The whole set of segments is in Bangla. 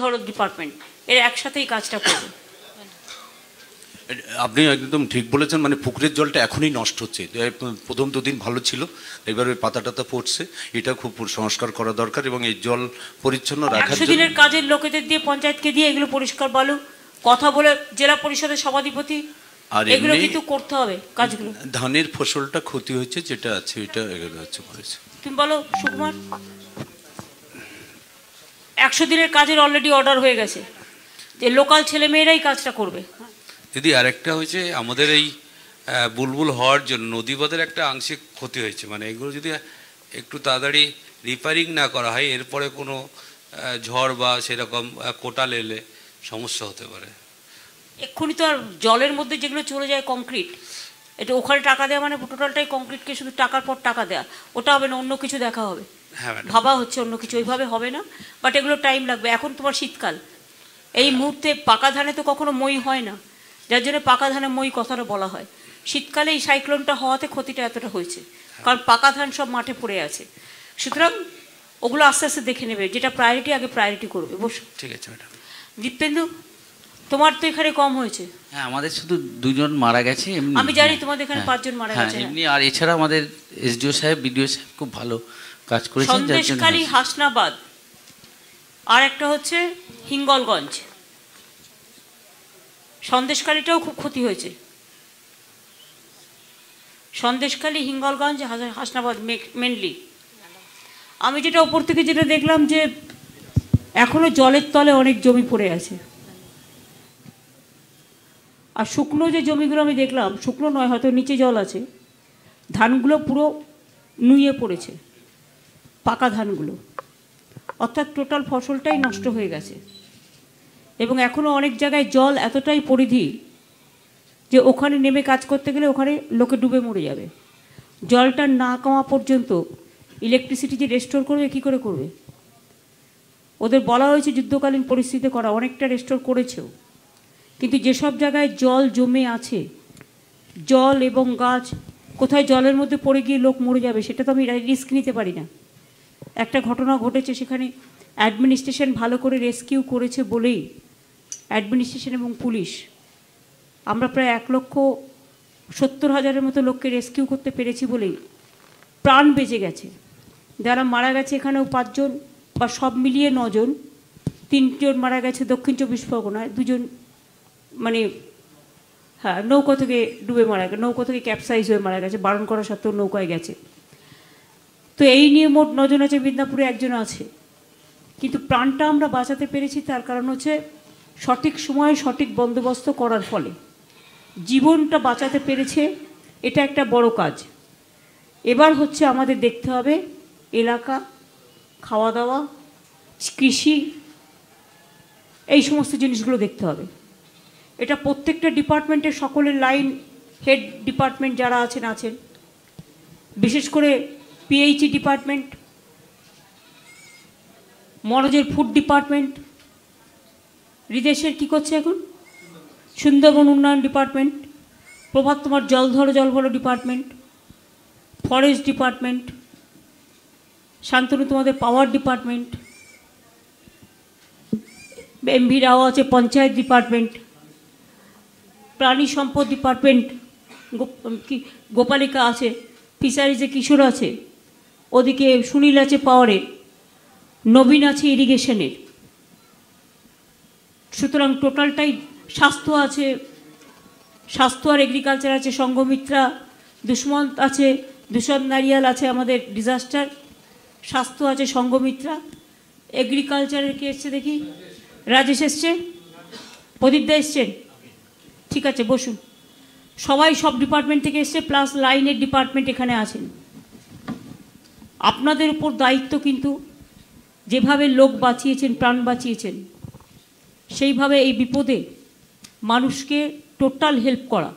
ধরো ডিপার্টমেন্ট এর একসাথেই কাজটা করবে আপনি একদম ঠিক বলেছেন মানে পুকুরের জলটা এখনই নষ্ট হচ্ছে প্রথম দুদিন ভালো ছিল এবার ওই পাতা টাতা পড়ছে এটা খুব সংস্কার করা দরকার এবং এই জল পরিচ্ছন্ন রাখার জন্য দিনের কাজের লোকেদের দিয়ে পঞ্চায়েতকে দিয়ে এগুলো পরিষ্কার বলো কথা বলে জেলা পরিষদের সভাধিপতি আর এগুলো কিন্তু করতে হবে কাজগুলো ধানের ফসলটা ক্ষতি হয়েছে যেটা আছে এটা এগুলো হচ্ছে তুমি বলো সুকুমার একশো দিনের কাজের অলরেডি অর্ডার হয়ে গেছে যে লোকাল ছেলেমেয়েরাই কাজটা করবে দিদি আরেকটা হয়েছে আমাদের এই বুলবুল হওয়ার জন্য নদীপথের একটা আংশিক ক্ষতি হয়েছে মানে এগুলো যদি একটু তাড়াতাড়ি রিপেয়ারিং না করা হয় এরপরে কোনো ঝড় বা সেরকম কোটাল এলে সমস্যা হতে পারে এক্ষুনি তো আর জলের মধ্যে যেগুলো চলে যায় কংক্রিট এটা ওখানে টাকা দেওয়া মানে টোটালটাই কংক্রিটকে শুধু টাকার পর টাকা দেওয়া ওটা হবে না অন্য কিছু দেখা হবে হ্যাঁ, হ্যাঁ। ভাবা হচ্ছে অন্য কিছু ওইভাবে হবে না বাট এগুলো টাইম লাগবে এখন তোমার শীতকাল এই মুহূর্তে পাকা ধানে তো কখনো মই হয় না যার জন্য পাকা ধানে মই কথাটা বলা হয় শীতকালে এই সাইক্লোনটা হওয়াতে ক্ষতিটা এতটা হয়েছে কারণ পাকা ধান সব মাঠে পড়ে আছে সুতরাং ওগুলো আস্তে আস্তে দেখে নেবে যেটা প্রায়োরিটি আগে প্রায়োরিটি করবে বসে ঠিক আছে ম্যাডাম দীপেন্দু তোমার তো এখানে কম হয়েছে হ্যাঁ আমাদের শুধু দুজন মারা গেছে আমি জানি তোমাদের এখানে হ্যাঁ, পাঁচজন মারা গেছে এমনি আর এছাড়া আমাদের এসডিও সাহেব বিডিও সাহেব খুব ভালো কাজ করেছেন সন্দেশখালী হাসনাবাদ আর একটা হচ্ছে হিঙ্গলগঞ্জ সন্দেশকারীটাও খুব ক্ষতি হয়েছে সন্দেশখালী হিঙ্গলগঞ্জ হাসনাবাদ মেনলি আমি যেটা ওপর থেকে যেটা দেখলাম যে এখনো জলের তলে অনেক জমি পড়ে আছে আর শুকনো যে জমিগুলো আমি দেখলাম শুকনো নয় হয়তো নিচে জল আছে ধানগুলো পুরো নুয়ে পড়েছে পাকা ধানগুলো অর্থাৎ টোটাল ফসলটাই নষ্ট হয়ে গেছে এবং এখনও অনেক জায়গায় জল এতটাই পরিধি যে ওখানে নেমে কাজ করতে গেলে ওখানে লোকে ডুবে মরে যাবে জলটা না কমা পর্যন্ত ইলেকট্রিসিটি যে রেস্টোর করবে কি করে করবে ওদের বলা হয়েছে যুদ্ধকালীন পরিস্থিতিতে করা অনেকটা রেস্টোর করেছেও কিন্তু যেসব জায়গায় জল জমে আছে জল এবং গাছ কোথায় জলের মধ্যে পড়ে গিয়ে লোক মরে যাবে সেটা তো আমি রিস্ক নিতে পারি না একটা ঘটনা ঘটেছে সেখানে অ্যাডমিনিস্ট্রেশন ভালো করে রেস্কিউ করেছে বলেই অ্যাডমিনিস্ট্রেশন এবং পুলিশ আমরা প্রায় এক লক্ষ সত্তর হাজারের মতো লোককে রেস্কিউ করতে পেরেছি বলেই প্রাণ বেজে গেছে যারা মারা গেছে এখানেও পাঁচজন বা সব মিলিয়ে নজন তিনজন মারা গেছে দক্ষিণ চব্বিশ পরগনায় দুজন মানে হ্যাঁ নৌকা থেকে ডুবে মারা গেছে নৌকা থেকে ক্যাপসাইজ হয়ে মারা গেছে বারণ করা সত্ত্বেও নৌকায় গেছে তো এই নিয়ে মোট নজন আছে মিদনাপুরে একজন আছে কিন্তু প্রাণটা আমরা বাঁচাতে পেরেছি তার কারণ হচ্ছে সঠিক সময়ে সঠিক বন্দোবস্ত করার ফলে জীবনটা বাঁচাতে পেরেছে এটা একটা বড় কাজ এবার হচ্ছে আমাদের দেখতে হবে এলাকা খাওয়া দাওয়া কৃষি এই সমস্ত জিনিসগুলো দেখতে হবে এটা প্রত্যেকটা ডিপার্টমেন্টের সকলের লাইন হেড ডিপার্টমেন্ট যারা আছেন আছেন বিশেষ করে পিএইচই ডিপার্টমেন্ট মরজের ফুড ডিপার্টমেন্ট হৃদেশের কি করছে এখন সুন্দরবন উন্নয়ন ডিপার্টমেন্ট প্রভাত তোমার জলধর জলভর ডিপার্টমেন্ট ফরেস্ট ডিপার্টমেন্ট শান্তনু তোমাদের পাওয়ার ডিপার্টমেন্ট ভি রাও আছে পঞ্চায়েত ডিপার্টমেন্ট প্রাণী সম্পদ ডিপার্টমেন্ট কি গোপালিকা আছে ফিশারিজে কিশোর আছে ওদিকে সুনীল আছে পাওয়ারের নবীন আছে ইরিগেশনের সুতরাং টোটালটাই স্বাস্থ্য আছে স্বাস্থ্য আর এগ্রিকালচার আছে সংঘমিত্রা দুষ্মন্ত আছে দূষণ নারিয়াল আছে আমাদের ডিজাস্টার স্বাস্থ্য আছে সংঘমিত্রা এগ্রিকালচারের কে এসছে দেখি রাজেশ এসছে প্রদীপদা এসছেন ঠিক আছে বসুন সবাই সব ডিপার্টমেন্ট থেকে এসছে প্লাস লাইনের ডিপার্টমেন্ট এখানে আছেন আপনাদের উপর দায়িত্ব কিন্তু যেভাবে লোক বাঁচিয়েছেন প্রাণ বাঁচিয়েছেন সেইভাবে এই বিপদে মানুষকে টোটাল হেল্প করা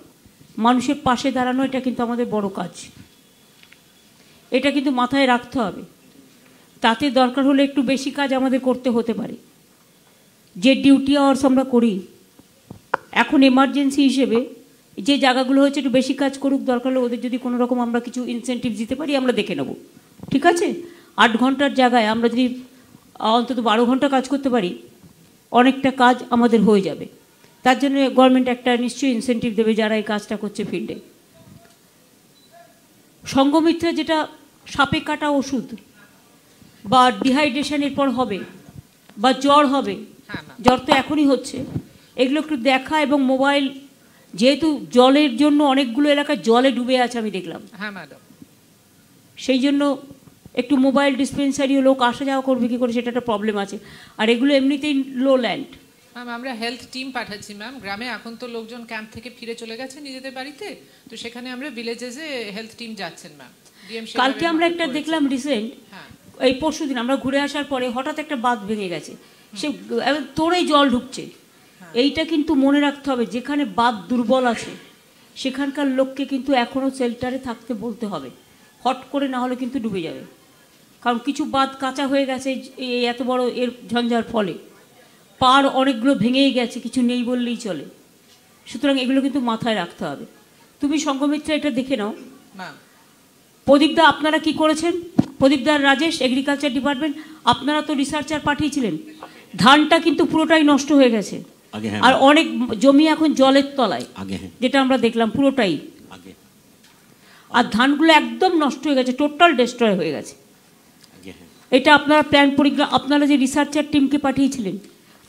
মানুষের পাশে দাঁড়ানো এটা কিন্তু আমাদের বড় কাজ এটা কিন্তু মাথায় রাখতে হবে তাতে দরকার হলে একটু বেশি কাজ আমাদের করতে হতে পারে যে ডিউটি আওয়ার্স আমরা করি এখন এমার্জেন্সি হিসেবে যে জায়গাগুলো হয়েছে একটু বেশি কাজ করুক দরকার হলে ওদের যদি কোনো রকম আমরা কিছু ইনসেন্টিভ দিতে পারি আমরা দেখে নেবো ঠিক আছে আট ঘন্টার জায়গায় আমরা যদি অন্তত বারো ঘন্টা কাজ করতে পারি অনেকটা কাজ আমাদের হয়ে যাবে তার জন্য গভর্নমেন্ট একটা নিশ্চয়ই ইনসেন্টিভ দেবে যারা এই কাজটা করছে ফিল্ডে সঙ্গমিত্রা যেটা সাপে কাটা ওষুধ বা ডিহাইড্রেশনের পর হবে বা জ্বর হবে হ্যাঁ, জ্বর তো এখনই হচ্ছে এগুলো একটু দেখা এবং মোবাইল যেহেতু জলের জন্য অনেকগুলো এলাকা জলে ডুবে আছে আমি দেখলাম হ্যাঁ ম্যাডাম সেই জন্য একটু মোবাইল ডিসপেন্সারিও লোক আসা যাওয়া করবে কী করে সেটা একটা প্রবলেম আছে আর এগুলো এমনিতেই লো ল্যান্ড ম্যাম আমরা হেলথ টিম পাঠাচ্ছি ম্যাম গ্রামে এখন তো লোকজন ক্যাম্প থেকে ফিরে চলে গেছে নিজেদের বাড়িতে তো সেখানে আমরা ভিলেজেসে হেলথ টিম যাচ্ছেন ম্যাম কালকে আমরা একটা দেখলাম রিসেন্ট হ্যাঁ। এই পরশু দিন আমরা ঘুরে আসার পরে হঠাৎ একটা বাঁধ ভেঙে গেছে সে তোরেই জল ঢুকছে হ্যাঁ। এইটা কিন্তু মনে রাখতে হবে যেখানে বাঁধ দুর্বল আছে সেখানকার লোককে কিন্তু এখনও সেল্টারে থাকতে বলতে হবে হট করে না হলে কিন্তু ডুবে যাবে কারণ কিছু বাঁধ কাঁচা হয়ে গেছে এই এত বড় এর ঝঞ্ঝার ফলে পার অনেকগুলো ভেঙেই গেছে কিছু নেই বললেই চলে সুতরাং এগুলো কিন্তু মাথায় রাখতে হবে তুমি সঙ্গমিত্রা এটা দেখে নাও প্রদীপদা আপনারা কি করেছেন প্রদীপদার রাজেশ এগ্রিকালচার ডিপার্টমেন্ট আপনারা তো রিসার্চার পাঠিয়েছিলেন ধানটা কিন্তু পুরোটাই নষ্ট হয়ে গেছে হ্যাঁ, আর অনেক জমি এখন জলের তলায় হ্যাঁ। যেটা আমরা দেখলাম পুরোটাই আর ধানগুলো একদম নষ্ট হয়ে গেছে টোটাল ডেস্ট্রয় হয়ে গেছে হ্যাঁ। এটা আপনারা প্ল্যান পরীক্ষা আপনারা যে রিসার্চার টিমকে পাঠিয়েছিলেন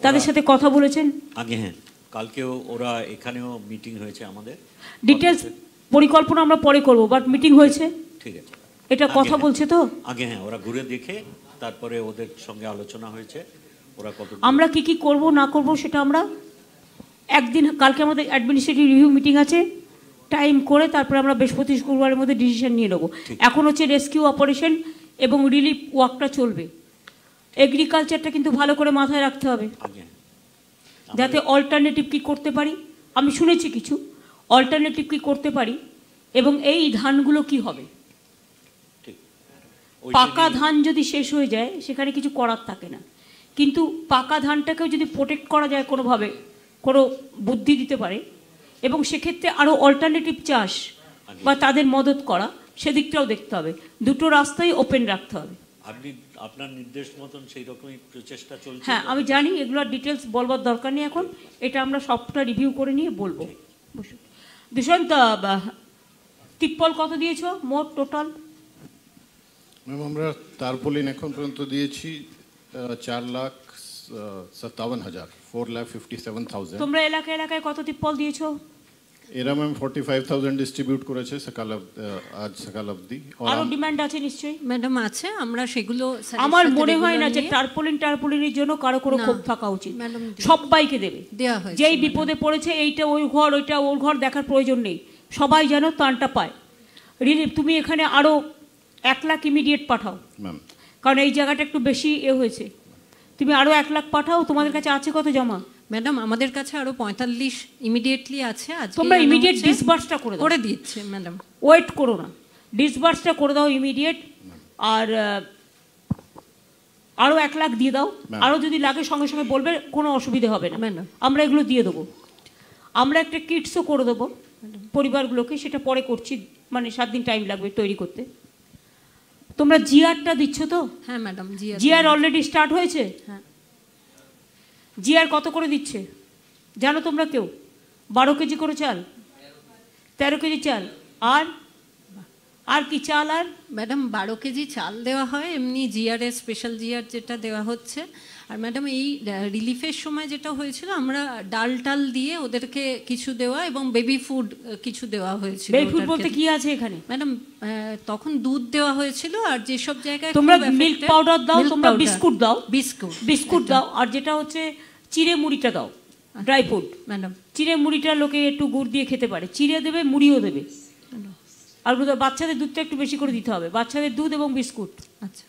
তাদের সাথে কথা বলেছেন আগে হ্যাঁ কালকেও ওরা এখানেও মিটিং হয়েছে আমাদের ডিটেলস পরিকল্পনা আমরা পরে করব বাট মিটিং হয়েছে ঠিক আছে এটা কথা হ্যাঁ। বলছে তো আগে হ্যাঁ ওরা ঘুরে দেখে তারপরে ওদের সঙ্গে আলোচনা হয়েছে ওরা কত আমরা কি কি করব না করব সেটা আমরা একদিন কালকে আমাদের অ্যাডমিনিস্ট্রেটিভ রিভিউ মিটিং আছে টাইম করে তারপরে আমরা বৃহস্পতি শুক্রবারের মধ্যে ডিসিশন নিয়ে নেবো এখন হচ্ছে রেস্কিউ অপারেশন এবং রিলিফ ওয়ার্কটা চলবে এগ্রিকালচারটা কিন্তু ভালো করে মাথায় রাখতে হবে যাতে অল্টারনেটিভ কি করতে পারি আমি শুনেছি কিছু অল্টারনেটিভ কি করতে পারি এবং এই ধানগুলো কি হবে পাকা ধান যদি শেষ হয়ে যায় সেখানে কিছু করার থাকে না কিন্তু পাকা ধানটাকেও যদি প্রোটেক্ট করা যায় কোনোভাবে কোনো বুদ্ধি দিতে পারে এবং সেক্ষেত্রে আরও অল্টারনেটিভ চাষ বা তাদের মদত করা সেদিকটাও দেখতে হবে দুটো রাস্তাই ওপেন রাখতে হবে আপনি আপনার নির্দেশ মতন সেই রকমই প্রচেষ্টা চলছে হ্যাঁ আমি জানি এগুলোর ডিটেলস বলবার দরকার নেই এখন এটা আমরা সবটা রিভিউ করে নিয়ে বলবো দুষন্ত তিপ্পল কত দিয়েছো মোট টোটাল ম্যাম আমরা তারপলিন এখন পর্যন্ত দিয়েছি চার লাখ সাতাবন হাজার four lakh fifty seven thousand তোমরা এলাকা এলাকায় কত তিপ্পল দিয়েছো 45000 ডিস্ট্রিবিউট করেছে সকাল আজ সকাল অবধি ডিমান্ড আছে নিশ্চয়ই ম্যাডাম আছে আমরা সেগুলো আমার মনে হয় না যে টারপোলিন টারপোলিনের জন্য কারো কোনো থাকা উচিত সবাইকে দেবে যেই বিপদে পড়েছে এইটা ওই ঘর ওইটা ওর ঘর দেখার প্রয়োজন নেই সবাই যেন ত্রাণটা পায় রিলিফ তুমি এখানে আরো এক লাখ ইমিডিয়েট পাঠাও কারণ এই জায়গাটা একটু বেশি এ হয়েছে তুমি আরও এক লাখ পাঠাও তোমাদের কাছে আছে কত জমা ম্যাডাম আমাদের কাছে আরো পঁয়তাল্লিশ ইমিডিয়েটলি আছে আজকে তোমরা ইমিডিয়েট ডিসবার্সটা করে করে দিচ্ছে ম্যাডাম ওয়েট করো না ডিসবার্সটা করে দাও ইমিডিয়েট আর আরও এক লাখ দিয়ে দাও আরও যদি লাগে সঙ্গে সঙ্গে বলবে কোনো অসুবিধে হবে না ম্যাডাম আমরা এগুলো দিয়ে দেবো আমরা একটা কিটসও করে দেবো পরিবারগুলোকে সেটা পরে করছি মানে সাত দিন টাইম লাগবে তৈরি করতে তোমরা জিআরটা দিচ্ছ তো হ্যাঁ ম্যাডাম জিআর অলরেডি স্টার্ট হয়েছে হ্যাঁ জিয়ার কত করে দিচ্ছে জানো তোমরা কেউ বারো কেজি করে চাল তেরো কেজি চাল আর আর কি চাল আর ম্যাডাম বারো কেজি চাল দেওয়া হয় এমনি জিয়ারে স্পেশাল জিয়ার যেটা দেওয়া হচ্ছে আর ম্যাডাম এই রিলিফের সময় যেটা হয়েছিল আমরা ডাল টাল দিয়ে ওদেরকে কিছু দেওয়া এবং বেবি ফুড কিছু দেওয়া হয়েছিল বেবি ফুড বলতে কি আছে এখানে ম্যাডাম তখন দুধ দেওয়া হয়েছিল আর যেসব জায়গায় তোমরা মিল্ক পাউডার দাও তোমরা বিস্কুট দাও বিস্কুট বিস্কুট দাও আর যেটা হচ্ছে চিড়ে মুড়িটা দাও ড্রাই ফুড ম্যাডাম চিড়ে মুড়িটা লোকে একটু গুড় দিয়ে খেতে পারে চিড়ে দেবে মুড়িও দেবে আর বাচ্চাদের দুধটা একটু বেশি করে দিতে হবে বাচ্চাদের দুধ এবং বিস্কুট আচ্ছা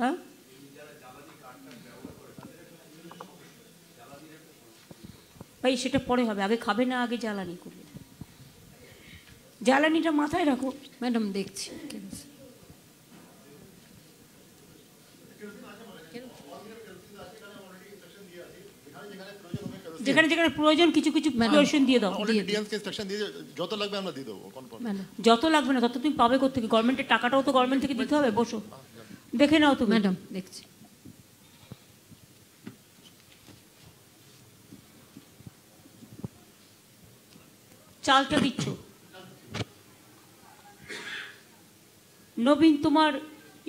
হ্যাঁ? ভাই সেটা পরে হবে আগে খাবে না আগে জ্বালানি করবে জ্বালানিটা মাথায় রাখো ম্যাডাম দেখছি যেখানে যেখানে প্রয়োজন কিছু কিছু ইনস্ট্রাকশন দিয়ে দাও যত লাগবে আমরা দিয়ে দেবো যত লাগবে না তত তুমি পাবে কোথেকে গভর্নমেন্টের টাকাটাও তো গভর্নমেন্ট থেকে দিতে হবে বসো দেখে নাও তুমি ম্যাডাম দেখছি চালটা দিচ্ছ নবীন তোমার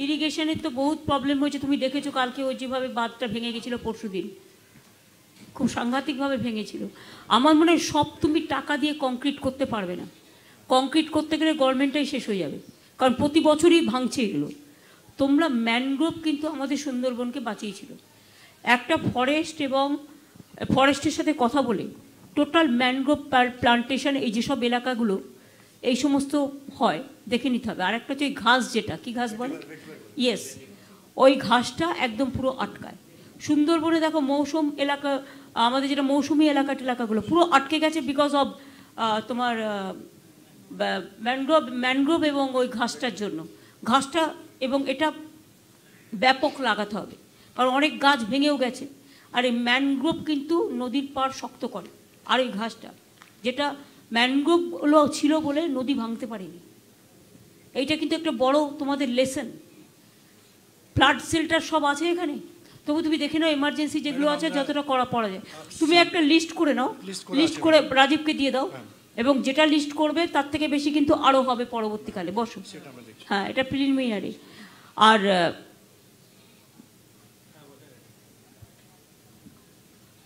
ইরিগেশনের তো বহুত প্রবলেম হয়েছে তুমি দেখেছো কালকে ওই যেভাবে বাঁধটা ভেঙে গেছিলো পরশু দিন খুব সাংঘাতিকভাবে ভেঙেছিল আমার মনে হয় সব তুমি টাকা দিয়ে কংক্রিট করতে পারবে না কংক্রিট করতে গেলে গভর্নমেন্টটাই শেষ হয়ে যাবে কারণ প্রতি বছরই ভাঙছে এগুলো তোমরা ম্যানগ্রোভ কিন্তু আমাদের সুন্দরবনকে বাঁচিয়েছিল একটা ফরেস্ট এবং ফরেস্টের সাথে কথা বলে টোটাল ম্যানগ্রোভ প্লান্টেশন এই যেসব এলাকাগুলো এই সমস্ত হয় দেখে নিতে হবে আর একটা হচ্ছে ঘাস যেটা কি ঘাস বলে ইয়েস ওই ঘাসটা একদম পুরো আটকায় সুন্দরবনে দেখো মৌসুম এলাকা আমাদের যেটা মৌসুমি এলাকা এলাকাগুলো পুরো আটকে গেছে বিকজ অব তোমার ম্যানগ্রোভ ম্যানগ্রোভ এবং ওই ঘাসটার জন্য ঘাসটা এবং এটা ব্যাপক লাগাতে হবে কারণ অনেক গাছ ভেঙেও গেছে আর এই ম্যানগ্রোভ কিন্তু নদীর পাড় শক্ত করে আর এই ঘাসটা যেটা ম্যানগ্রোভগুলো ছিল বলে নদী ভাঙতে পারেনি এইটা কিন্তু একটা বড় তোমাদের লেসন ফ্লাড সেল্টার সব আছে এখানে তবু তুমি দেখে নাও এমার্জেন্সি যেগুলো আছে যতটা করা পড়া যায় তুমি একটা লিস্ট করে নাও লিস্ট করে রাজীবকে দিয়ে দাও হ্যাঁ। এবং যেটা লিস্ট করবে তার থেকে বেশি কিন্তু আরও হবে পরবর্তীকালে বসো হ্যাঁ এটা প্রিলিমিনারি আর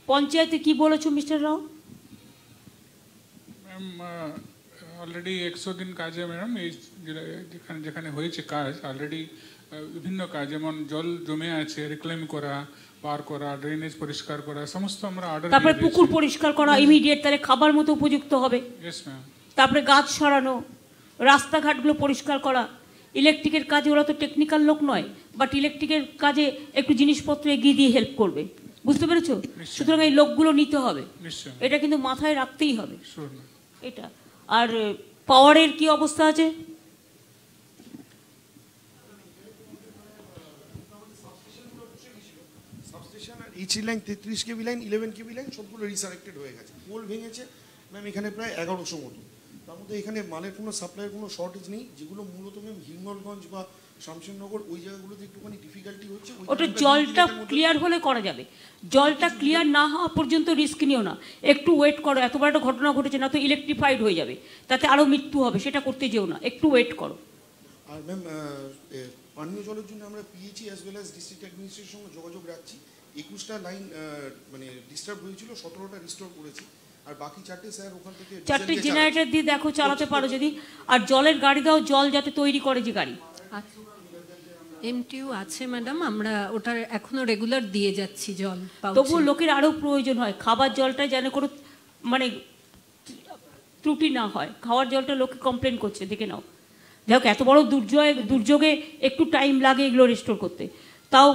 পঞ্চায়েতে কি বলেছো মিস্টার রাও অলরেডি একশো দিন কাজে ম্যাডাম এই যেখানে যেখানে হয়েছে কাজ অলরেডি বিভিন্ন কাজ যেমন জল জমে আছে রিক্লেম করা পার করা ড্রেনেজ পরিষ্কার করা সমস্ত আমরা অর্ডার তারপরে পুকুর পরিষ্কার করা ইমিডিয়েট তাহলে খাবার মতো উপযুক্ত হবে ইয়েস ম্যাম তারপরে গাছ সরানো রাস্তাঘাটগুলো পরিষ্কার করা ইলেকট্রিকের কাজে ওরা তো টেকনিক্যাল লোক নয় বাট ইলেকট্রিকের কাজে একটু জিনিসপত্র এগিয়ে দিয়ে হেল্প করবে বুঝতে পেরেছ সুতরাং এই লোকগুলো নিতে হবে এটা কিন্তু মাথায় রাখতেই হবে এটা আর পাওয়ারের কি অবস্থা আছে ইচি লাইন তেত্রিশ KV line eleven KV line সবগুলো রিসারেক্টেড হয়ে গেছে পোল ভেঙেছে ম্যাম এখানে প্রায় এগারোশো মতো তার মধ্যে এখানে মালের কোনো সাপ্লাইয়ের কোনো শর্টেজ নেই যেগুলো মূলত ম্যাম হিঙ্গলগঞ্জ বা শামসুরনগর ওই জায়গাগুলোতে একটুখানি ডিফিকাল্টি হচ্ছে ওটা জলটা ক্লিয়ার হলে করা যাবে জলটা ক্লিয়ার না হওয়া পর্যন্ত রিস্ক নিও না একটু ওয়েট করো এত বড় একটা ঘটনা ঘটেছে না তো ইলেকট্রিফাইড হয়ে যাবে তাতে আরও মৃত্যু হবে সেটা করতে যেও না একটু ওয়েট করো আর ম্যাম পানীয় জলের জন্য আমরা PHE as well as district অ্যাডমিনিস্ট্রেশনের সঙ্গে যোগাযোগ রাখছি একুশটা লাইন মানে ডিস্টার্ব হয়েছিল সতেরোটা রিস্টোর করেছি আর বাকি চারটে স্যার ওখান থেকে চারটে জেনারেটর দিয়ে দেখো চালাতে পারো যদি আর জলের গাড়ি দাও জল যাতে তৈরি করে যে গাড়ি আচ্ছা। এমটিউ আছে ম্যাডাম আমরা ওটার এখনো রেগুলার দিয়ে যাচ্ছি জল তবু লোকের আরও প্রয়োজন হয় খাবার জলটা যেন কোনো মানে ত্রুটি না হয় খাওয়ার জলটা লোকে কমপ্লেন করছে দেখে নাও যাই হোক এত বড় দুর্যোগে দুর্যোগে একটু টাইম লাগে এগুলো রেস্টোর করতে তাও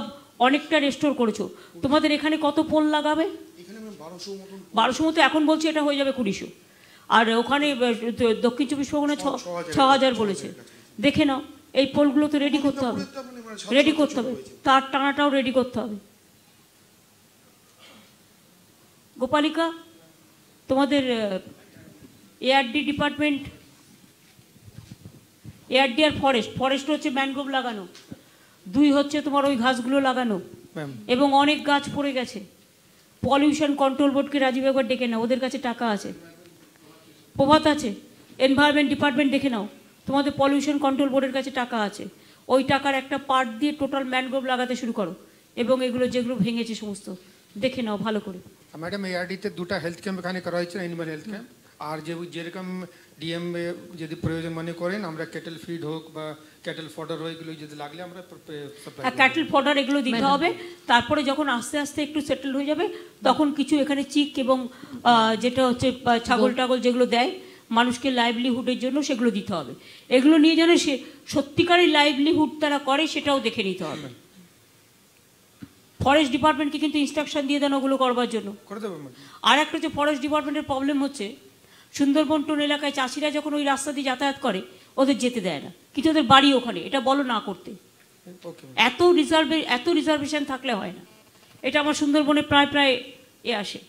অনেকটা রেস্টোর করেছো তোমাদের এখানে কত পোল লাগাবে বারোশো মতো এখন বলছি এটা হয়ে যাবে কুড়িশো আর ওখানে দক্ষিণ চব্বিশ পরগনা ছ হাজার বলেছে দেখে নাও এই পোলগুলো তো রেডি করতে হবে রেডি মানে মানে করতে হবে তার টানাটাও রেডি করতে হবে গোপালিকা তোমাদের এআরডি ডিপার্টমেন্ট এআরডি আর ফরেস্ট ফরেস্ট হচ্ছে ম্যানগ্রোভ লাগানো দুই হচ্ছে তোমার ওই ঘাসগুলো লাগানো এবং অনেক গাছ পড়ে গেছে পলিউশন কন্ট্রোল বোর্ডকে রাজীব একবার ডেকে নাও ওদের কাছে টাকা আছে প্রভাত আছে এনভায়রনমেন্ট ডিপার্টমেন্ট দেখে নাও তোমাদের পলিউশন কন্ট্রোল বোর্ডের কাছে টাকা আছে ওই টাকার একটা পার্ট দিয়ে টোটাল ম্যানগ্রোভ লাগাতে শুরু করো এবং এগুলো যেগুলো ভেঙেছে সমস্ত দেখে নাও ভালো করে ম্যাডাম এআরডিতে দুটা হেলথ ক্যাম্প এখানে করা হয়েছে অ্যানিমাল হেলথ ক্যাম্প আর যে যেরকম ডিএম যদি প্রয়োজন মনে করেন আমরা ক্যাটেল ফিড হোক বা ক্যাটেল ফডার হোক এগুলো যদি লাগলে আমরা ক্যাটেল ফডার এগুলো দিতে হবে তারপরে যখন আস্তে আস্তে একটু সেটেল হয়ে যাবে তখন কিছু এখানে চিক এবং যেটা হচ্ছে ছাগল টাগল যেগুলো দেয় মানুষকে লাইভলিহুডের জন্য সেগুলো দিতে হবে এগুলো নিয়ে যেন সে সত্যিকারের লাইভলিহুড তারা করে সেটাও দেখে নিতে হবে ফরেস্ট ডিপার্টমেন্টকে কিন্তু ইনস্ট্রাকশন দিয়ে দেন ওগুলো করবার জন্য আর একটা হচ্ছে ফরেস্ট ডিপার্টমেন্টের প্রবলেম হচ্ছে সুন্দরবন টোন এলাকায় চাষিরা যখন ওই রাস্তা দিয়ে যাতায়াত করে ওদের যেতে দেয় না কিন্তু ওদের বাড়ি ওখানে এটা বলো না করতে এত রিজার্ভে এত রিজার্ভেশন থাকলে হয় না এটা আমার সুন্দরবনে প্রায় প্রায় এ আসে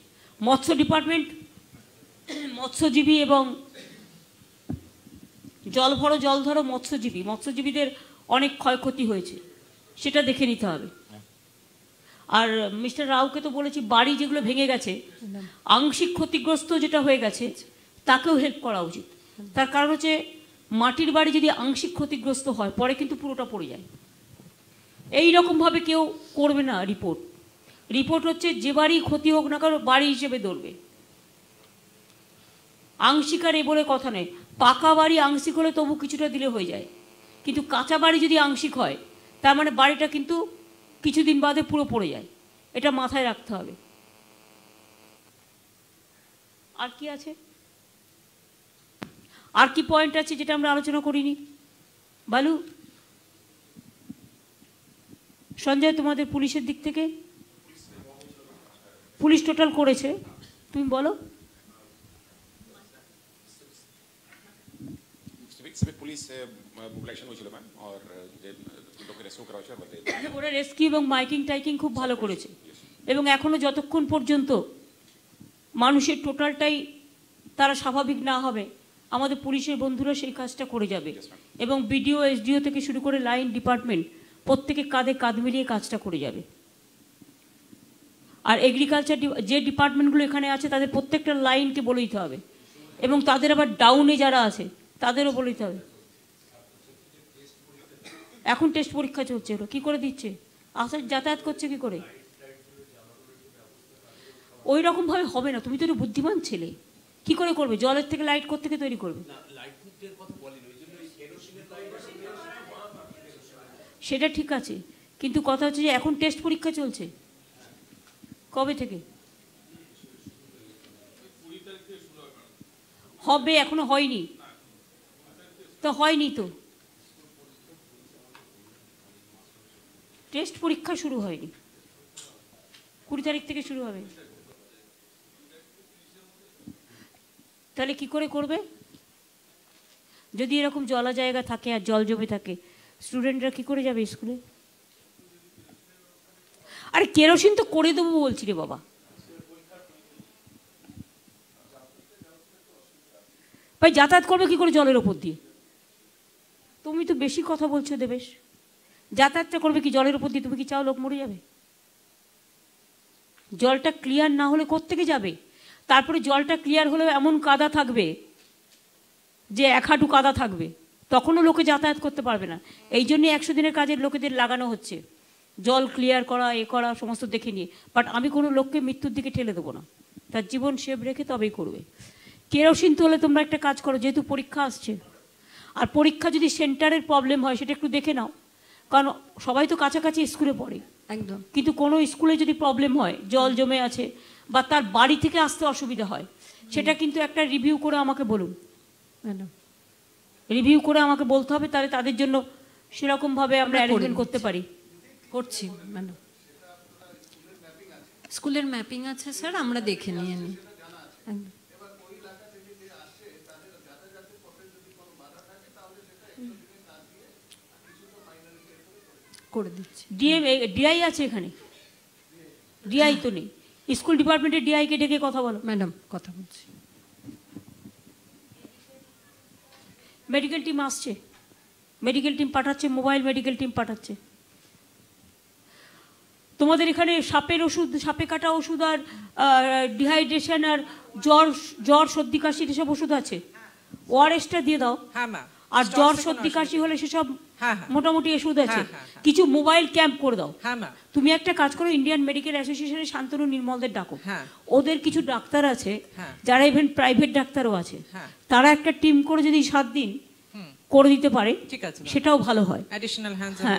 মৎস্য ডিপার্টমেন্ট মৎস্যজীবী এবং জল ভরো জল ধরো মৎস্যজীবী মৎস্যজীবীদের অনেক ক্ষয়ক্ষতি হয়েছে সেটা দেখে নিতে হবে আর মিস্টার রাউকে তো বলেছি বাড়ি যেগুলো ভেঙে গেছে আংশিক ক্ষতিগ্রস্ত যেটা হয়ে গেছে তাকেও হেল্প করা উচিত তার কারণ হচ্ছে মাটির বাড়ি যদি আংশিক ক্ষতিগ্রস্ত হয় পরে কিন্তু পুরোটা পড়ে যায় এই রকমভাবে কেউ করবে না রিপোর্ট রিপোর্ট হচ্ছে যে বাড়ি ক্ষতি হোক না কারো বাড়ি হিসেবে ধরবে আংশিক আর এ বলে কথা নেই পাকা বাড়ি আংশিক হলে তবু কিছুটা দিলে হয়ে যায় কিন্তু কাঁচা বাড়ি যদি আংশিক হয় তার মানে বাড়িটা কিন্তু কিছুদিন বাদে পুরো পড়ে যায় এটা মাথায় রাখতে হবে আর কি আছে আর কি পয়েন্ট আছে যেটা আমরা আলোচনা করিনি বালু সঞ্জয় তোমাদের পুলিশের দিক থেকে পুলিশ টোটাল করেছে তুমি বলো ওরা রেস্কিউ এবং মাইকিং টাইকিং খুব ভালো করেছে এবং এখনো যতক্ষণ পর্যন্ত মানুষের টোটালটাই তারা স্বাভাবিক না হবে আমাদের পুলিশের বন্ধুরা সেই কাজটা করে যাবে এবং বিডিও এসডিও থেকে শুরু করে লাইন ডিপার্টমেন্ট প্রত্যেকে কাঁধে কাঁধ মিলিয়ে কাজটা করে যাবে আর এগ্রিকালচার যে ডিপার্টমেন্টগুলো এখানে আছে তাদের প্রত্যেকটা লাইনকে বলে দিতে হবে এবং তাদের আবার ডাউনে যারা আছে তাদেরও বলে দিতে হবে এখন টেস্ট পরীক্ষা চলছে ওরা কী করে দিচ্ছে আসার যাতায়াত করছে কি করে ওই রকমভাবে হবে না তুমি তো বুদ্ধিমান ছেলে কি করে করবে জলের থেকে লাইট করতে থেকে তৈরি করবে সেটা ঠিক আছে কিন্তু কথা হচ্ছে যে এখন টেস্ট পরীক্ষা চলছে কবে থেকে হবে এখনো হয়নি তো হয়নি তো টেস্ট পরীক্ষা শুরু হয়নি কুড়ি তারিখ থেকে শুরু হবে তাহলে কি করে করবে যদি এরকম জলা জায়গা থাকে আর জল জমে থাকে স্টুডেন্টরা কি করে যাবে স্কুলে আরে কেরোসিন তো করে দেবো বলছি রে বাবা ভাই যাতায়াত করবে কি করে জলের ওপর দিয়ে তুমি তো বেশি কথা বলছো দেবেশ যাতায়াতটা করবে কি জলের ওপর দিয়ে তুমি কি চাও লোক মরে যাবে জলটা ক্লিয়ার না হলে কোত্থেকে যাবে তারপরে জলটা ক্লিয়ার হলেও এমন কাদা থাকবে যে এক হাঁটু কাদা থাকবে তখনও লোকে যাতায়াত করতে পারবে না এই জন্যে একশো দিনের কাজের লোকেদের লাগানো হচ্ছে জল ক্লিয়ার করা এ করা সমস্ত দেখে নিয়ে বাট আমি কোনো লোককে মৃত্যুর দিকে ঠেলে দেবো না তার জীবন সেভ রেখে তবেই করবে কেরোসিন তোলে তোমরা একটা কাজ করো যেহেতু পরীক্ষা আসছে আর পরীক্ষা যদি সেন্টারের প্রবলেম হয় সেটা একটু দেখে নাও কারণ সবাই তো কাছাকাছি স্কুলে পড়ে একদম কিন্তু কোনো স্কুলে যদি প্রবলেম হয় জল জমে আছে বা তার বাড়ি থেকে আসতে অসুবিধা হয় সেটা কিন্তু একটা রিভিউ করে আমাকে বলুন ম্যাডাম রিভিউ করে আমাকে বলতে হবে তাহলে তাদের জন্য সেরকমভাবে আমরা অ্যারেঞ্জমেন্ট করতে পারি করছি ম্যাডাম স্কুলের ম্যাপিং আছে স্যার আমরা দেখে নিয়ে নিই করে দিচ্ছি ডিএম ডিআই আছে এখানে ডিআই তো নেই স্কুল ডিপার্টমেন্টের ডিআইকে ডেকে কথা বলো ম্যাডাম কথা বলছি মেডিকেল টিম আসছে মেডিকেল টিম পাঠাচ্ছে মোবাইল মেডিকেল টিম পাঠাচ্ছে তোমাদের এখানে সাপের ওষুধ সাপে কাটা ওষুধ আর ডিহাইড্রেশন আর জ্বর জ্বর সর্দি কাশির এসব ওষুধ আছে ওআরএসটা হ্যাঁ। দিয়ে দাও হ্যাঁ ম্যাম আর জ্বর সর্দি কাশি হলে সেসব হ্যাঁ, হ্যাঁ। মোটামুটি ওষুধ হ্যাঁ, আছে কিছু মোবাইল ক্যাম্প করে দাও তুমি একটা কাজ করো ইন্ডিয়ান মেডিকেল অ্যাসোসিয়েশনের শান্তনু নির্মলদের ডাকো ওদের কিছু ডাক্তার আছে যারা ইভেন প্রাইভেট ডাক্তারও আছে তারা একটা টিম করে যদি সাত দিন করে দিতে পারে ঠিক আছে সেটাও ভালো হয়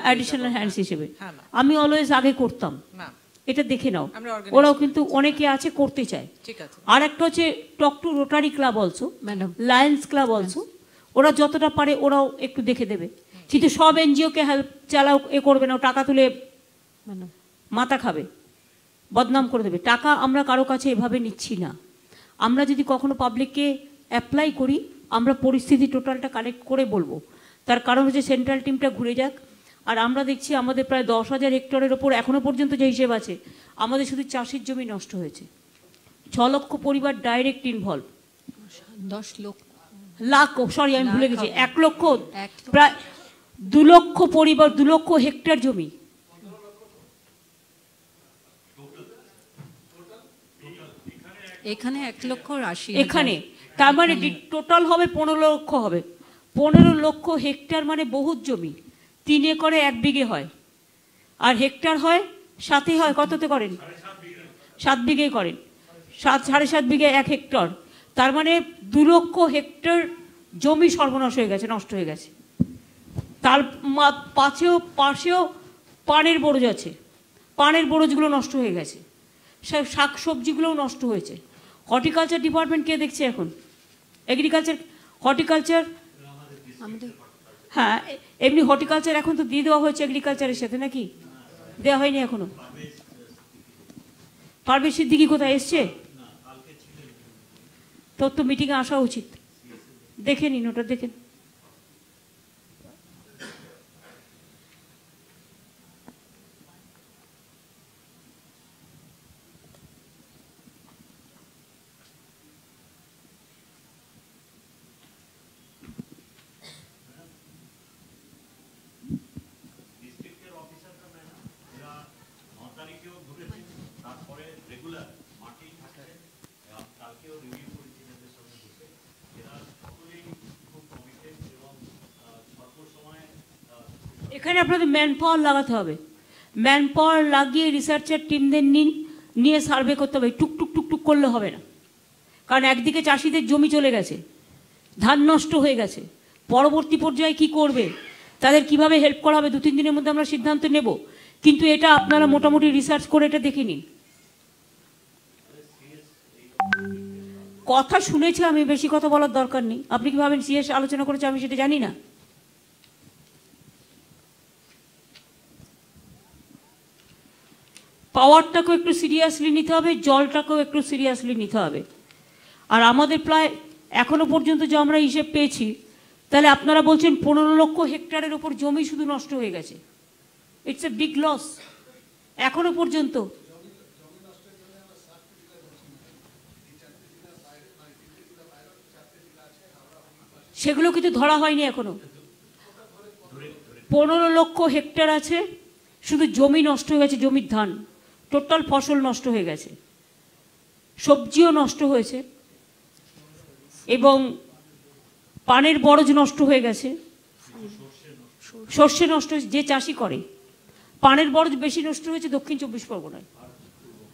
অ্যাডিশনাল হ্যান্ডস হিসেবে আমি অলওয়েজ আগে করতাম এটা দেখে নাও ওরাও কিন্তু অনেকে আছে করতে চায় আর একটা হচ্ছে talk to rotary club also madam Lions club also ওরা যতটা পারে ওরাও একটু দেখে দেবে কিন্তু সব এনজিওকে হেল্প চালাও এ করবে না টাকা তুলে মানে? মাথা খাবে বদনাম করে দেবে টাকা আমরা কারো কাছে এভাবে নিচ্ছি না আমরা যদি কখনো পাবলিককে অ্যাপ্লাই করি আমরা পরিস্থিতি টোটালটা কালেক্ট করে বলবো তার কারণ হচ্ছে সেন্ট্রাল টিমটা ঘুরে যাক আর আমরা দেখছি আমাদের প্রায় দশ হাজার হেক্টরের ওপর এখনও পর্যন্ত যে হিসেব আছে আমাদের শুধু চাষের জমি নষ্ট হয়েছে ছ লক্ষ পরিবার ডাইরেক্ট ইনভলভ দশ লক্ষ লাখ সরি আমি ভুলে গেছি এক লক্ষ প্রায় দু লক্ষ পরিবার দু লক্ষ হেক্টর জমি এখানে এক লক্ষ রাশি এখানে তার মানে টোটাল হবে পনেরো লক্ষ হবে পনেরো লক্ষ হেক্টর মানে বহুত জমি তিন একরে এক বিঘে হয় আর হেক্টর হয় সাথে হয় কততে করেন সাত বিঘে করেন সাত সাড়ে সাত বিঘে এক হেক্টর তার মানে দু লক্ষ হেক্টর জমি সর্বনাশ হয়ে গেছে নষ্ট হয়ে গেছে তার পাশেও পাশেও পানের বরজ আছে পানের বরজগুলো নষ্ট হয়ে গেছে সব শাক সবজিগুলোও নষ্ট হয়েছে হর্টিকালচার ডিপার্টমেন্ট কে দেখছে এখন এগ্রিকালচার হর্টিকালচার হ্যাঁ এমনি হর্টিকালচার এখন তো দিয়ে দেওয়া হয়েছে এগ্রিকালচারের সাথে নাকি দেওয়া হয়নি এখনো পারবে সিদ্দিকি কোথায় এসছে তোর তো মিটিংয়ে আসা উচিত দেখে নিন ওটা দেখে নিন এখানে আপনাদের ম্যান পাওয়ার লাগাতে হবে ম্যান পাওয়ার লাগিয়ে রিসার্চের টিমদের নিন নিয়ে সার্ভে করতে হবে টুকটুক টুকটুক করলে হবে না কারণ একদিকে চাষিদের জমি চলে গেছে ধান নষ্ট হয়ে গেছে পরবর্তী পর্যায়ে কি করবে তাদের কিভাবে হেল্প করা হবে দু তিন দিনের মধ্যে আমরা সিদ্ধান্ত নেব কিন্তু এটা আপনারা মোটামুটি রিসার্চ করে এটা দেখে নিন কথা শুনেছি আমি বেশি কথা বলার দরকার নেই আপনি কি ভাবেন সিএস আলোচনা করেছে আমি সেটা জানি না পাওয়ারটাকেও একটু সিরিয়াসলি নিতে হবে জলটাকেও একটু সিরিয়াসলি নিতে হবে আর আমাদের প্রায় এখনও পর্যন্ত যে আমরা হিসেব পেয়েছি তাহলে আপনারা বলছেন পনেরো লক্ষ হেক্টরের ওপর জমি শুধু নষ্ট হয়ে গেছে ইটস এ বিগ লস এখনও পর্যন্ত সেগুলো কিন্তু ধরা হয়নি এখনো পনেরো লক্ষ হেক্টর আছে শুধু জমি নষ্ট হয়ে গেছে জমির ধান টোটাল ফসল নষ্ট হয়ে গেছে সবজিও নষ্ট হয়েছে এবং পানের বরজ নষ্ট হয়ে গেছে সর্ষে নষ্ট হয়েছে যে চাষি করে পানের বরজ বেশি নষ্ট হয়েছে দক্ষিণ চব্বিশ পরগনায়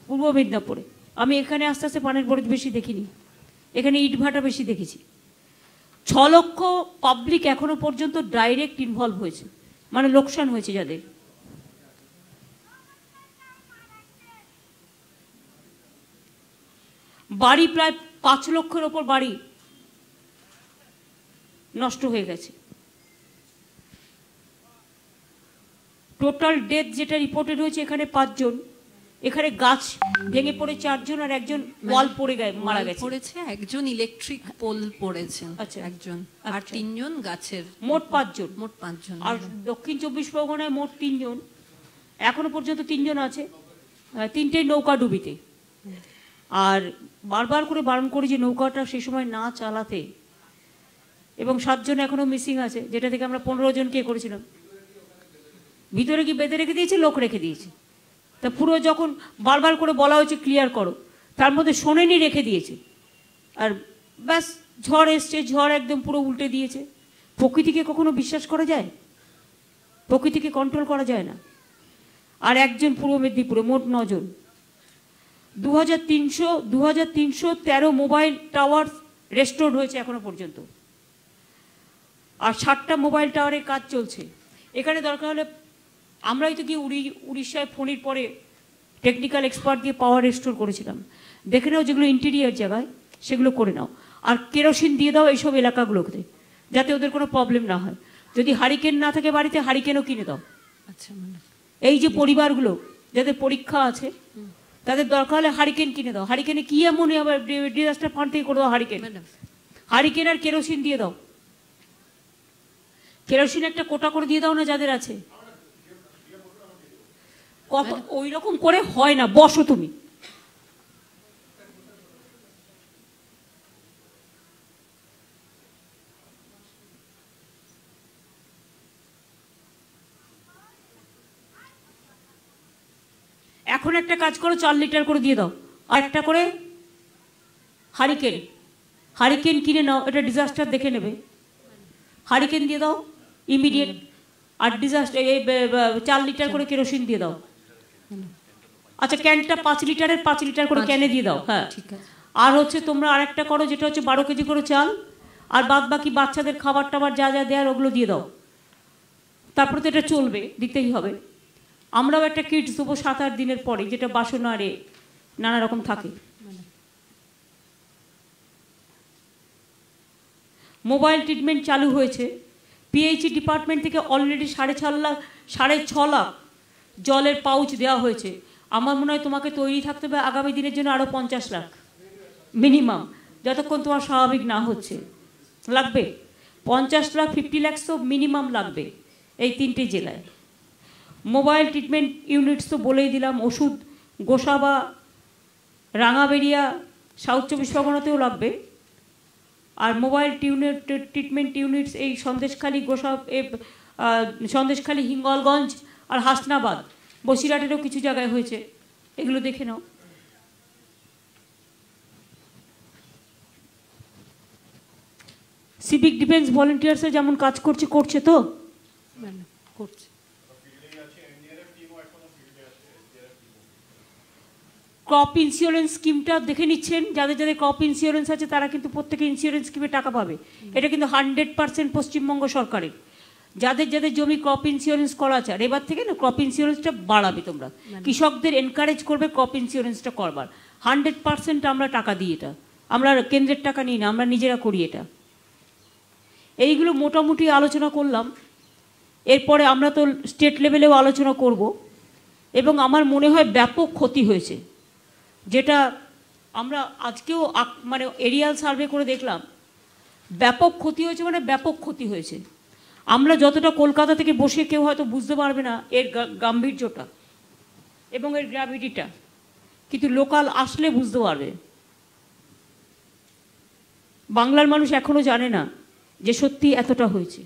পূর্ব মেদিনীপুরে আমি এখানে আস্তে আস্তে পানের বরজ বেশি দেখিনি এখানে ইটভাটা বেশি দেখেছি ছ লক্ষ পাবলিক এখনো পর্যন্ত ডাইরেক্ট ইনভলভ হয়েছে মানে লোকসান হয়েছে যাদের বাড়ি প্রায় পাঁচ লক্ষের ওপর বাড়ি নষ্ট হয়ে গেছে টোটাল ডেথ যেটা রিপোর্টেড হয়েছে এখানে পাঁচজন এখানে গাছ ভেঙে পড়ে চারজন আর একজন মানে ওয়াল পড়ে গেছে মারা গেছে পড়েছে একজন ইলেকট্রিক পোল পড়েছে আচ্ছা একজন আর আচ্ছা। তিনজন গাছের মোট পাঁচজন মোট পাঁচজন আর দক্ষিণ চব্বিশ পরগনায় মোট তিনজন এখনো পর্যন্ত তিনজন আছে তিনটেই নৌকা ডুবিতে আর বারবার করে বারণ করি যে নৌকাটা সেই সময় না চালাতে এবং সাতজন এখনও মিসিং আছে যেটা থেকে আমরা পনেরো জনকে করেছিলাম ভিতরে কি বেঁধে রেখে দিয়েছে লোক রেখে দিয়েছে তা পুরো যখন বারবার করে বলা হয়েছে ক্লিয়ার করো তার মধ্যে শোনেনি রেখে দিয়েছে আর ব্যাস ঝড় এসছে ঝড় একদম পুরো উল্টে দিয়েছে প্রকৃতিকে কখনো বিশ্বাস করা যায় প্রকৃতিকে কন্ট্রোল করা যায় না আর একজন পূর্ব মেদিনীপুরে মোট নজন দু হাজার তিনশো দু হাজার তিনশো তেরো মোবাইল টাওয়ার রেস্টোর হয়েছে এখনো পর্যন্ত আর ষাটটা মোবাইল টাওয়ারের কাজ চলছে এখানে দরকার হলে আমরাই তো গিয়ে উড়ি উড়িষ্যায় ফোনের পরে টেকনিক্যাল এক্সপার্ট দিয়ে পাওয়ার রেস্টোর করেছিলাম দেখে নাও যেগুলো ইন্টেরিয়ার জায়গায় সেগুলো করে নাও আর কেরোসিন দিয়ে দাও এইসব এলাকাগুলোতে যাতে ওদের কোনো প্রবলেম না হয় যদি হারিকেন না থাকে বাড়িতে হারিকেনও কিনে দাও আচ্ছা মানে এই যে পরিবারগুলো যাদের পরীক্ষা আছে তাদের দরকার হলে হারিকেন কিনে দাও হারিকেনে কি এমন ডিজাস্টার ফান্ড থেকে করে দাও হারিকেন হারিকেন আর কেরোসিন দিয়ে দাও কেরোসিন একটা কোটা করে দিয়ে দাও না যাদের আছে মানে- ওই রকম করে হয় না বসো তুমি একটা কাজ করো চার লিটার করে দিয়ে দাও আর একটা করে হারিকেন হারিকেন কিনে নাও এটা ডিজাস্টার দেখে নেবে হারিকেন দিয়ে দাও ইমিডিয়েট আর ডিজাস্টার এই চার লিটার করে কেরোসিন দিয়ে দাও আচ্ছা ক্যানটা পাঁচ লিটারের পাঁচ লিটার করে ক্যানে দিয়ে দাও হ্যাঁ আর হচ্ছে তোমরা আর একটা করো যেটা হচ্ছে বারো কেজি করে চাল আর বাদ বাকি বাচ্চাদের খাবার টাবার যা যা দেওয়ার ওগুলো দিয়ে দাও তারপরে তো এটা চলবে দিতেই হবে আমরাও একটা কিটস দেবো সাত আট দিনের পরে যেটা বাসনারে নানা রকম থাকে মোবাইল ট্রিটমেন্ট চালু হয়েছে পিএইচই ডিপার্টমেন্ট থেকে অলরেডি সাড়ে ছ লাখ সাড়ে ছ লাখ জলের পাউচ দেওয়া হয়েছে আমার মনে হয় তোমাকে তৈরি থাকতে হবে আগামী দিনের জন্য আরও পঞ্চাশ লাখ মিনিমাম যতক্ষণ তোমার স্বাভাবিক না হচ্ছে লাগবে পঞ্চাশ লাখ ফিফটি ল্যাক্স তো মিনিমাম লাগবে এই তিনটে জেলায় মোবাইল ট্রিটমেন্ট ইউনিটস তো বলেই দিলাম ওষুধ গোসাবা রাঙাবেড়িয়া সাউথ চব্বিশ পরগনাতেও লাগবে আর মোবাইল টিউনিট ট্রিটমেন্ট ইউনিটস এই সন্দেশখালী গোসা সন্দেশখালী হিঙ্গলগঞ্জ আর হাসনাবাদ বসিরহাটেরও কিছু জায়গায় হয়েছে এগুলো দেখে নাও সিভিক ডিফেন্স ভলেন্টিয়ার্সে যেমন কাজ করছে করছে তো ক্রপ ইন্স্যুরেন্স স্কিমটা দেখে নিচ্ছেন যাদের যাদের ক্রপ ইন্স্যুরেন্স আছে তারা কিন্তু প্রত্যেকে ইন্স্যুরেন্স স্কিমে টাকা পাবে এটা কিন্তু হান্ড্রেড পার্সেন্ট পশ্চিমবঙ্গ সরকারের যাদের যাদের জমি ক্রপ ইন্স্যুরেন্স করা আছে আর এবার থেকে না ক্রপ ইন্স্যুরেন্সটা বাড়াবে তোমরা মানে- কৃষকদের এনকারেজ করবে ক্রপ ইন্স্যুরেন্সটা করবার হান্ড্রেড পার্সেন্ট আমরা টাকা দিই এটা আমরা কেন্দ্রের টাকা নিই না আমরা নিজেরা করি এটা এইগুলো মোটামুটি আলোচনা করলাম এরপরে আমরা তো স্টেট লেভেলেও আলোচনা করবো এবং আমার মনে হয় ব্যাপক ক্ষতি হয়েছে যেটা আমরা আজকেও মানে এরিয়াল সার্ভে করে দেখলাম ব্যাপক ক্ষতি হয়েছে মানে ব্যাপক ক্ষতি হয়েছে আমরা যতটা কলকাতা থেকে বসে কেউ হয়তো বুঝতে পারবে না এর গাম্ভীর্যটা এবং এর গ্র্যাভিটিটা কিন্তু লোকাল আসলে বুঝতে পারবে বাংলার মানুষ এখনও জানে না যে সত্যি এতটা হয়েছে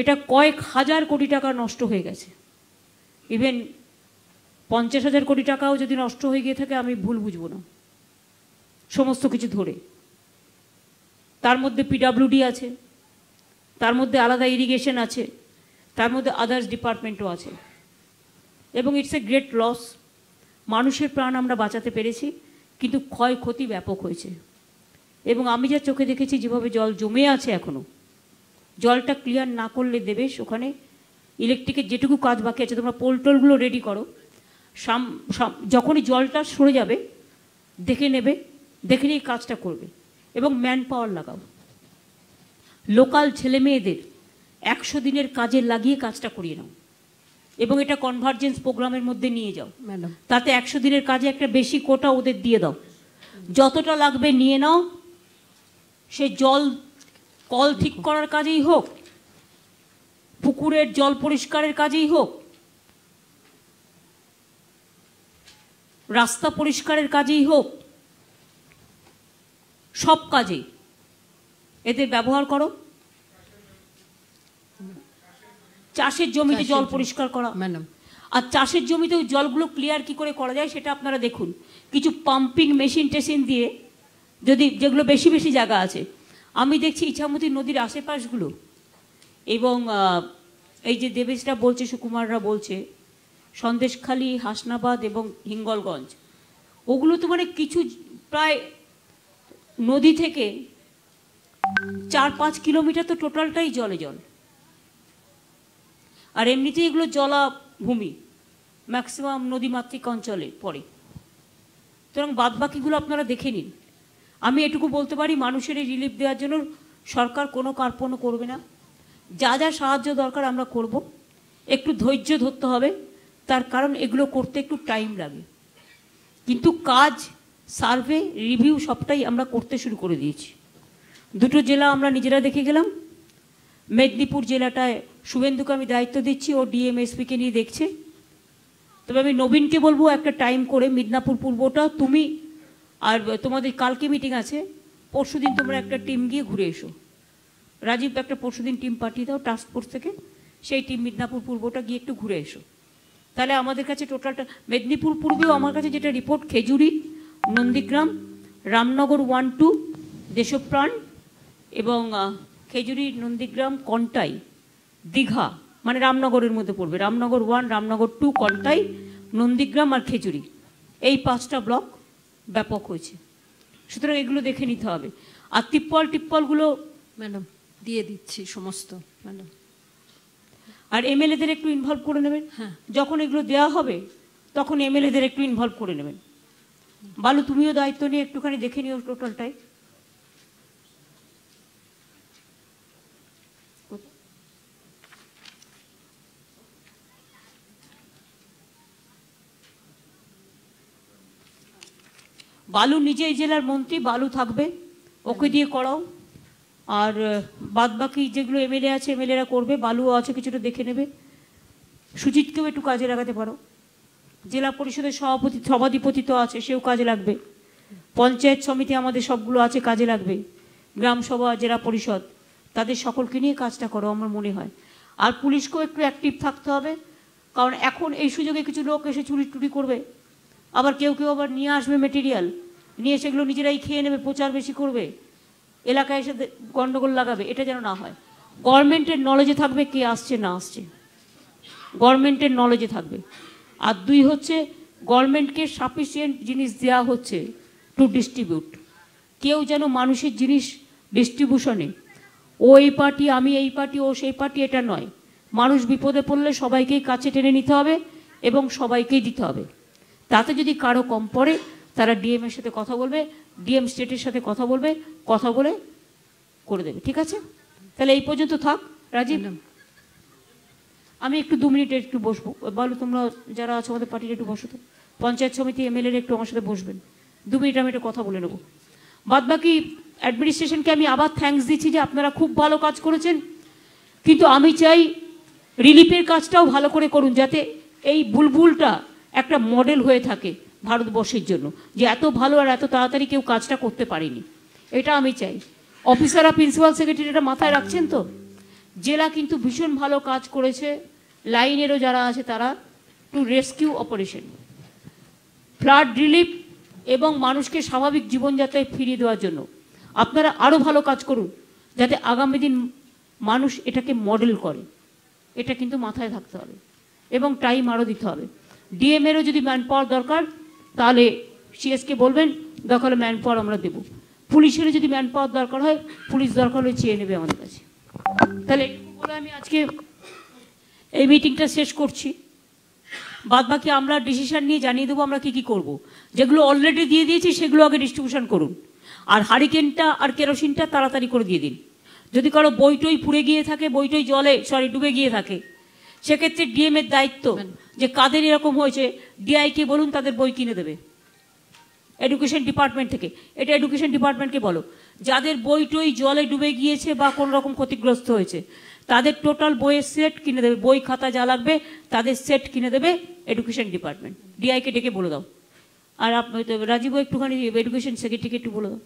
এটা কয়েক হাজার কোটি টাকা নষ্ট হয়ে গেছে ইভেন পঞ্চাশ হাজার কোটি টাকাও যদি নষ্ট হয়ে গিয়ে থাকে আমি ভুল বুঝবো না সমস্ত কিছু ধরে তার মধ্যে পিডাব্লিউডি আছে তার মধ্যে আলাদা ইরিগেশন আছে তার মধ্যে আদার্স ডিপার্টমেন্টও আছে এবং ইটস এ গ্রেট লস মানুষের প্রাণ আমরা বাঁচাতে পেরেছি কিন্তু ক্ষয়ক্ষতি ব্যাপক হয়েছে এবং আমি যা চোখে দেখেছি যেভাবে জল জমে আছে এখনও জলটা ক্লিয়ার না করলে দেবে ওখানে ইলেকট্রিকের যেটুকু কাজ বাকি আছে তোমরা পোলটোলগুলো রেডি করো সাম যখনই জলটা সরে যাবে দেখে নেবে দেখে নিয়ে কাজটা করবে এবং ম্যান পাওয়ার লাগাও লোকাল ছেলে মেয়েদের একশো দিনের কাজে লাগিয়ে কাজটা করিয়ে নাও এবং এটা কনভার্জেন্স প্রোগ্রামের মধ্যে নিয়ে যাও তাতে একশো দিনের কাজে একটা বেশি কোটা ওদের দিয়ে দাও যতটা লাগবে নিয়ে নাও সে জল কল ঠিক করার কাজেই হোক পুকুরের জল পরিষ্কারের কাজেই হোক রাস্তা পরিষ্কারের কাজেই হোক সব কাজে এদের ব্যবহার করো চাষের জমিতে জল পরিষ্কার করা ম্যাডাম আর চাষের জমিতে ওই জলগুলো ক্লিয়ার কি করে করা যায় সেটা আপনারা দেখুন কিছু পাম্পিং মেশিন টেশিন দিয়ে যদি যেগুলো বেশি বেশি জায়গা আছে আমি দেখছি ইছামতি নদীর আশেপাশগুলো এবং এই যে দেবেশরা বলছে সুকুমাররা বলছে সন্দেশখালী হাসনাবাদ এবং হিঙ্গলগঞ্জ ওগুলো তো মানে কিছু প্রায় নদী থেকে চার পাঁচ কিলোমিটার তো টোটালটাই জলে জল আর এমনিতেই এগুলো জলাভূমি ম্যাক্সিমাম নদীমাতৃক অঞ্চলে পড়ে সুতরাং বাদবাকিগুলো আপনারা দেখে নিন আমি এটুকু বলতে পারি মানুষের এই রিলিফ দেওয়ার জন্য সরকার কোনো কার্পণ্য করবে না যা যা সাহায্য দরকার আমরা করব একটু ধৈর্য ধরতে হবে তার কারণ এগুলো করতে একটু টাইম লাগে কিন্তু কাজ সার্ভে রিভিউ সবটাই আমরা করতে শুরু করে দিয়েছি দুটো জেলা আমরা নিজেরা দেখে গেলাম মেদিনীপুর জেলাটায় শুভেন্দুকে আমি দায়িত্ব দিচ্ছি ও ডিএমএসপিকে নিয়ে দেখছে তবে আমি নবীনকে বলবো একটা টাইম করে মিদনাপুর পূর্বটা তুমি আর তোমাদের কালকে মিটিং আছে পরশু দিন তোমরা একটা টিম গিয়ে ঘুরে এসো রাজীব একটা পরশু দিন টিম পাঠিয়ে দাও টাস্ক ফোর্স থেকে সেই টিম মিদনাপুর পূর্বটা গিয়ে একটু ঘুরে এসো তাহলে আমাদের কাছে টোটালটা মেদিনীপুর পূর্বেও আমার কাছে যেটা report Khejuri Nandigram Ramnagar one two Deshapran এবং খেজুরি নন্দীগ্রাম কন্টাই দীঘা মানে রামনগরের মধ্যে পড়বে রামনগর ওয়ান রামনগর টু কন্টাই নন্দীগ্রাম আর খেজুরি এই পাঁচটা ব্লক ব্যাপক হয়েছে সুতরাং এগুলো দেখে নিতে হবে আর টিপ্পল টিপ্পলগুলো ম্যাডাম দিয়ে দিচ্ছি সমস্ত ম্যাডাম আর এমএলএদের একটু ইনভলভ করে নেবেন হ্যাঁ যখন এগুলো দেওয়া হবে তখন এমএলএদের একটু ইনভলভ করে নেবেন বালু তুমিও দায়িত্ব নিয়ে একটুখানি দেখে নিও টোটালটাই বালু নিজেই জেলার মন্ত্রী বালু থাকবে ওকে দিয়ে করাও আর বাদ বাকি যেগুলো এমএলএ আছে এমএলএরা করবে বালুও আছে কিছুটা দেখে নেবে সুজিতকেও একটু কাজে লাগাতে পারো জেলা পরিষদের সভাপতি সভাধিপতি তো আছে সেও কাজে লাগবে পঞ্চায়েত সমিতি আমাদের সবগুলো আছে কাজে লাগবে গ্রাম সভা জেলা পরিষদ তাদের সকলকে নিয়ে কাজটা করো আমার মনে হয় আর পুলিশকেও একটু অ্যাক্টিভ থাকতে হবে কারণ এখন এই সুযোগে কিছু লোক এসে চুরি টুরি করবে আবার কেউ কেউ আবার নিয়ে আসবে মেটেরিয়াল নিয়ে সেগুলো নিজেরাই খেয়ে নেবে প্রচার বেশি করবে এলাকায় এসে গণ্ডগোল লাগাবে এটা যেন না হয় গভর্নমেন্টের নলেজে থাকবে কে আসছে না আসছে গভর্নমেন্টের নলেজে থাকবে আর দুই হচ্ছে গভর্নমেন্টকে সাফিসিয়েন্ট জিনিস দেওয়া হচ্ছে টু ডিস্ট্রিবিউট কেউ যেন মানুষের জিনিস ডিস্ট্রিবিউশনে ও এই পার্টি আমি এই পার্টি ও সেই পার্টি এটা নয় মানুষ বিপদে পড়লে সবাইকেই কাছে টেনে নিতে হবে এবং সবাইকেই দিতে হবে তাতে যদি কারো কম পড়ে তারা ডিএম এর সাথে কথা বলবে ডিএম স্টেটের সাথে কথা বলবে কথা বলে করে দেবে ঠিক আছে তাহলে এই পর্যন্ত থাক রাজীব আমি একটু দু মিনিটে একটু বসবো বলো তোমরা যারা আছো আমাদের পার্টির একটু বসো তো পঞ্চায়েত সমিতি এমএলএর একটু আমার সাথে বসবেন দু মিনিট আমি একটু কথা বলে নেবো বাদ বাকি অ্যাডমিনিস্ট্রেশনকে আমি আবার থ্যাংকস দিচ্ছি যে আপনারা খুব ভালো কাজ করেছেন কিন্তু আমি চাই রিলিফের কাজটাও ভালো করে করুন যাতে এই বুলবুলটা একটা মডেল হয়ে থাকে ভারতবর্ষের জন্য যে এত ভালো আর এত তাড়াতাড়ি কেউ কাজটা করতে পারেনি এটা আমি চাই অফিসাররা প্রিন্সিপাল সেক্রেটারি এটা মাথায় রাখছেন তো জেলা কিন্তু ভীষণ ভালো কাজ করেছে লাইনেরও যারা আছে তারা to rescue operation flood relief এবং মানুষকে স্বাভাবিক জীবনযাত্রায় ফিরিয়ে দেওয়ার জন্য আপনারা আরও ভালো কাজ করুন যাতে আগামী দিন মানুষ এটাকে মডেল করে এটা কিন্তু মাথায় থাকতে হবে এবং টাইম আরও দিতে হবে ডিএমএরও যদি ম্যান পাওয়ার দরকার তাহলে সিএসকে বলবেন দরকার হলে ম্যান পাওয়ার আমরা দেবো পুলিশেরও যদি ম্যান পাওয়ার দরকার হয় পুলিশ দরকার হলে চেয়ে নেবে আমাদের কাছে তাহলে বলে আমি আজকে এই মিটিংটা শেষ করছি বাদ বাকি আমরা ডিসিশান নিয়ে জানিয়ে দেবো আমরা কি কি করব। যেগুলো অলরেডি দিয়ে দিয়েছি সেগুলো আগে ডিস্ট্রিবিউশন করুন আর হারিকেনটা আর কেরোসিনটা তাড়াতাড়ি করে দিয়ে দিন যদি কারো বইটই পুড়ে গিয়ে থাকে বইটই জলে সরি ডুবে গিয়ে থাকে সেক্ষেত্রে ডিএম এর দায়িত্ব যে কাদের এরকম হয়েছে ডিআইকে বলুন তাদের বই কিনে দেবে এডুকেশন ডিপার্টমেন্ট থেকে এটা এডুকেশন ডিপার্টমেন্টকে বলো যাদের বই টই জলে ডুবে গিয়েছে বা কোনো রকম ক্ষতিগ্রস্ত হয়েছে তাদের টোটাল বইয়ের সেট কিনে দেবে বই খাতা যা লাগবে তাদের সেট কিনে দেবে এডুকেশন ডিপার্টমেন্ট ডিআইকে ডেকে বলে দাও আর আপনি রাজীব একটুখানি এডুকেশন সেক্রেটারিকে একটু বলে দাও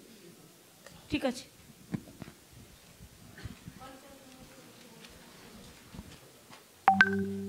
ঠিক আছে Thank you.